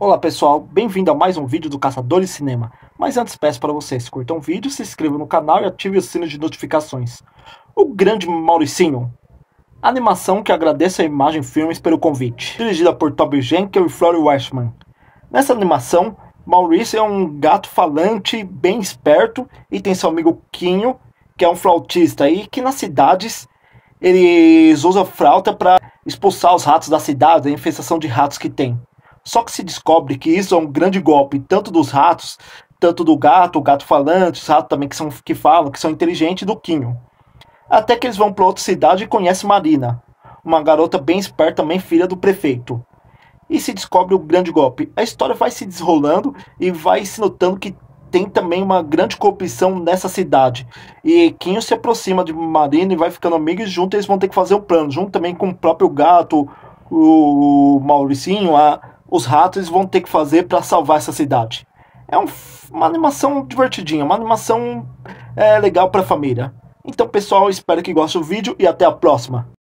Olá pessoal, bem-vindo a mais um vídeo do Caçador de Cinema. Mas antes peço para vocês, curtam o vídeo, se inscrevam no canal e ativem o sino de notificações. O grande Mauricinho. Animação que agradece a Imagem Filmes pelo convite. Dirigida por Toby Jenkel e Flory Westman. Nessa animação, Maurício é um gato falante, bem esperto, e tem seu amigo Quinho, que é um flautista, e que nas cidades eles usam flauta para expulsar os ratos da cidade, a infestação de ratos que tem. Só que se descobre que isso é um grande golpe, tanto dos ratos, tanto do gato, o gato falante, os ratos também que, são, que falam, que são inteligentes, do Quinho. Até que eles vão para outra cidade e conhecem Marina, uma garota bem esperta, também filha do prefeito. E se descobre o grande golpe. A história vai se desrolando e vai se notando que tem também uma grande corrupção nessa cidade. E Quinho se aproxima de Marina e vai ficando amigo e junto eles vão ter que fazer um plano, junto também com o próprio gato, o Mauricinho, a, os ratos vão ter que fazer para salvar essa cidade. É um, uma animação divertidinha, uma animação é, legal para família. Então, pessoal, espero que gostem do vídeo e até a próxima.